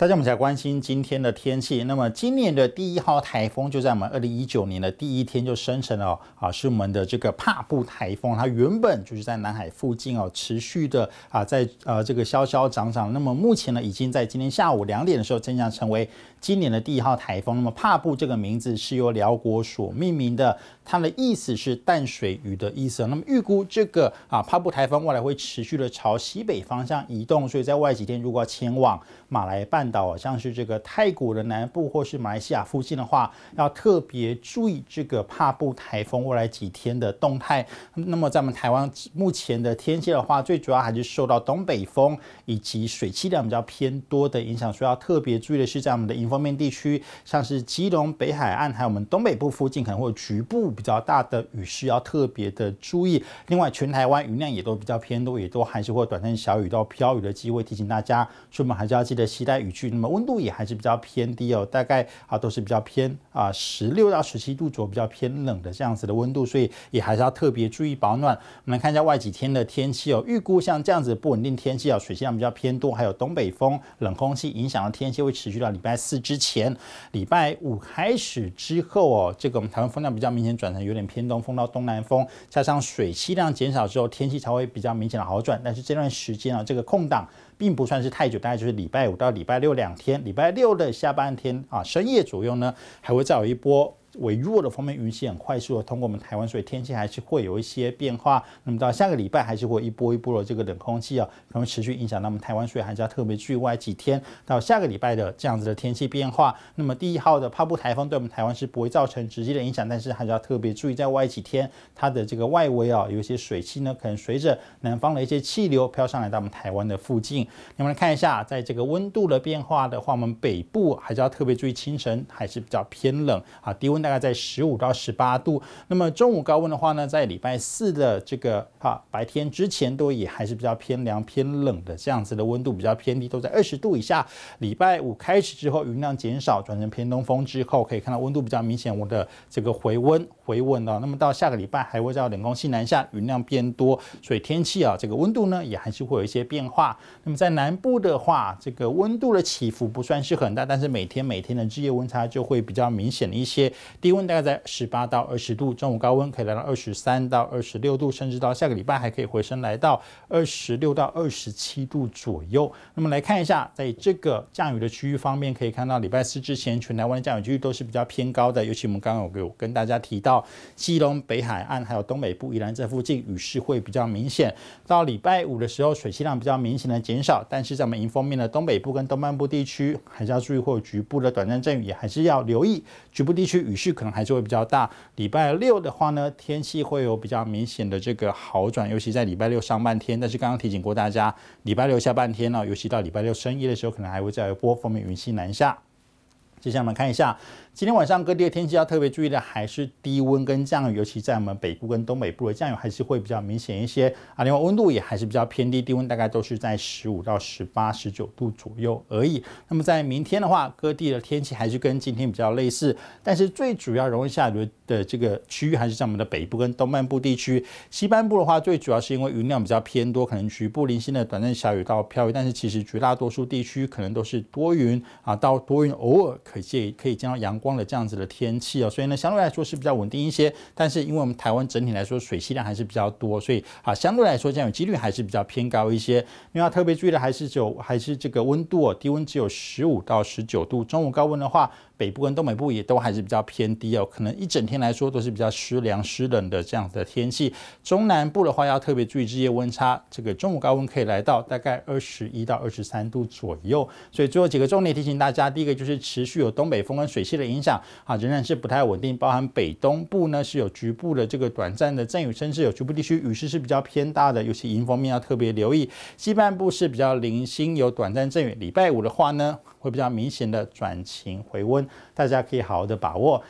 大家们在关心今天的天气。那么今年的第一号台风就在我们二零一九年的第一天就生成了啊，是我们的这个帕布台风。它原本就是在南海附近哦，持续的啊，在呃这个消消涨涨。那么目前呢，已经在今天下午两点的时候，正将成为今年的第一号台风。那么帕布这个名字是由辽国所命名的，它的意思是淡水鱼的意思。那么预估这个啊帕布台风未来会持续的朝西北方向移动，所以在外几天如果要前往马来半。岛像是这个泰国的南部或是马来西亚附近的话，要特别注意这个帕布台风未来几天的动态。那么在我们台湾目前的天气的话，最主要还是受到东北风以及水汽量比较偏多的影响，所以要特别注意的是，在我们的迎风面地区，像是基隆北海岸还有我们东北部附近，可能会有局部比较大的雨势，要特别的注意。另外，全台湾雨量也都比较偏多，也都还是会短暂小雨到飘雨的机会。提醒大家，所以我们还是要记得期待雨。那么温度也还是比较偏低哦，大概啊都是比较偏啊十六到十七度左右，比较偏冷的这样子的温度，所以也还是要特别注意保暖。我们来看一下外几天的天气哦，预估像这样子不稳定天气啊，水汽量比较偏多，还有东北风、冷空气影响的天气会持续到礼拜四之前，礼拜五开始之后哦，这个我们台湾风量比较明显转成有点偏东风到东南风，加上水汽量减少之后，天气才会比较明显的好转。但是这段时间啊，这个空档并不算是太久，大概就是礼拜五到礼拜六。过两天，礼拜六的下半天啊，深夜左右呢，还会再有一波。微弱的方面，云系很快速的通过我们台湾，所以天气还是会有一些变化。那么到下个礼拜还是会一波一波的这个冷空气啊，可能持续影响到我们台湾，所以还是要特别注意外几天到下个礼拜的这样子的天气变化。那么第一号的帕布台风对我们台湾是不会造成直接的影响，但是还是要特别注意在外几天它的这个外围啊，有一些水汽呢，可能随着南方的一些气流飘上来到我们台湾的附近。我们来看一下，在这个温度的变化的话，我们北部还是要特别注意清晨还是比较偏冷啊，低温。大概在十五到十八度。那么中午高温的话呢，在礼拜四的这个哈白天之前都也还是比较偏凉偏冷的，这样子的温度比较偏低，都在二十度以下。礼拜五开始之后，云量减少，转成偏东风之后，可以看到温度比较明显我的这个回温，回温哦。那么到下个礼拜还会叫冷空气南下，云量变多，所以天气啊，这个温度呢也还是会有一些变化。那么在南部的话，这个温度的起伏不算是很大，但是每天每天的日夜温差就会比较明显的一些。低温大概在十八到二十度，中午高温可以来到二十三到二十六度，甚至到下个礼拜还可以回升来到二十六到二十七度左右。那么来看一下，在这个降雨的区域方面，可以看到礼拜四之前，全台湾的降雨区域都是比较偏高的，尤其我们刚刚有跟大家提到，基隆北海岸还有东北部宜兰这附近雨势会比较明显。到礼拜五的时候，水汽量比较明显的减少，但是在我们迎风面的东北部跟东半部地区，还是要注意会有局部的短暂阵雨，也还是要留意局部地区雨。雨可能还是会比较大。礼拜六的话呢，天气会有比较明显的这个好转，尤其在礼拜六上半天。但是刚刚提醒过大家，礼拜六下半天呢，尤其到礼拜六深夜的时候，可能还会再有波锋面云系南下。接下来我们看一下今天晚上各地的天气，要特别注意的还是低温跟降雨，尤其在我们北部跟东北部的降雨还是会比较明显一些啊。另外温度也还是比较偏低，低温大概都是在十五到十八、十九度左右而已。那么在明天的话，各地的天气还是跟今天比较类似，但是最主要容易下雨的这个区域还是在我们的北部跟东半部地区。西半部的话，最主要是因为云量比较偏多，可能局部零星的短暂小雨到飘雨，但是其实绝大多数地区可能都是多云啊，到多云偶尔。可见可以见到阳光的这样子的天气哦，所以呢，相对来说是比较稳定一些。但是，因为我们台湾整体来说水汽量还是比较多，所以啊，相对来说降雨几率还是比较偏高一些。另外特别注意的还是只有还是这个温度哦，低温只有十五到十九度。中午高温的话，北部跟东北部也都还是比较偏低哦，可能一整天来说都是比较湿凉湿冷的这样子的天气。中南部的话要特别注意日夜温差，这个中午高温可以来到大概二十一到二十三度左右。所以最后几个重点提醒大家，第一个就是持续。有东北风跟水系的影响啊，仍然是不太稳定。包含北东部呢，是有局部的这个短暂的阵雨，甚至有局部地区雨势是比较偏大的，尤其迎风面要特别留意。西半部是比较零星有短暂阵雨。礼拜五的话呢，会比较明显的转晴回温，大家可以好好的把握。